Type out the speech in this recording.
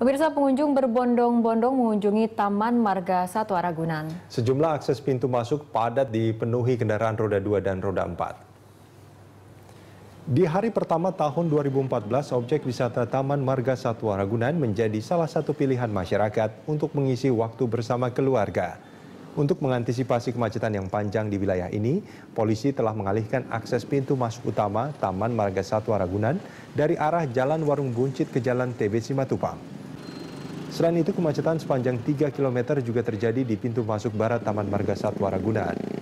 Pemirsa pengunjung berbondong-bondong mengunjungi Taman Marga Satwa Ragunan. Sejumlah akses pintu masuk padat dipenuhi kendaraan roda 2 dan roda 4. Di hari pertama tahun 2014, objek wisata Taman Marga Satwa Ragunan menjadi salah satu pilihan masyarakat untuk mengisi waktu bersama keluarga. Untuk mengantisipasi kemacetan yang panjang di wilayah ini, polisi telah mengalihkan akses pintu masuk utama Taman Marga Satwa Ragunan dari arah Jalan Warung Buncit ke Jalan TB Simatupang. Selain itu, kemacetan sepanjang 3 km juga terjadi di pintu masuk barat Taman Marga Satwa Ragunan.